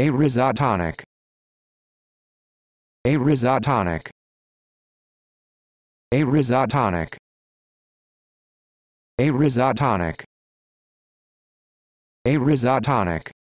Arizotonic. Arizotonic. Arizotonic. Arizotonic. Arizotonic.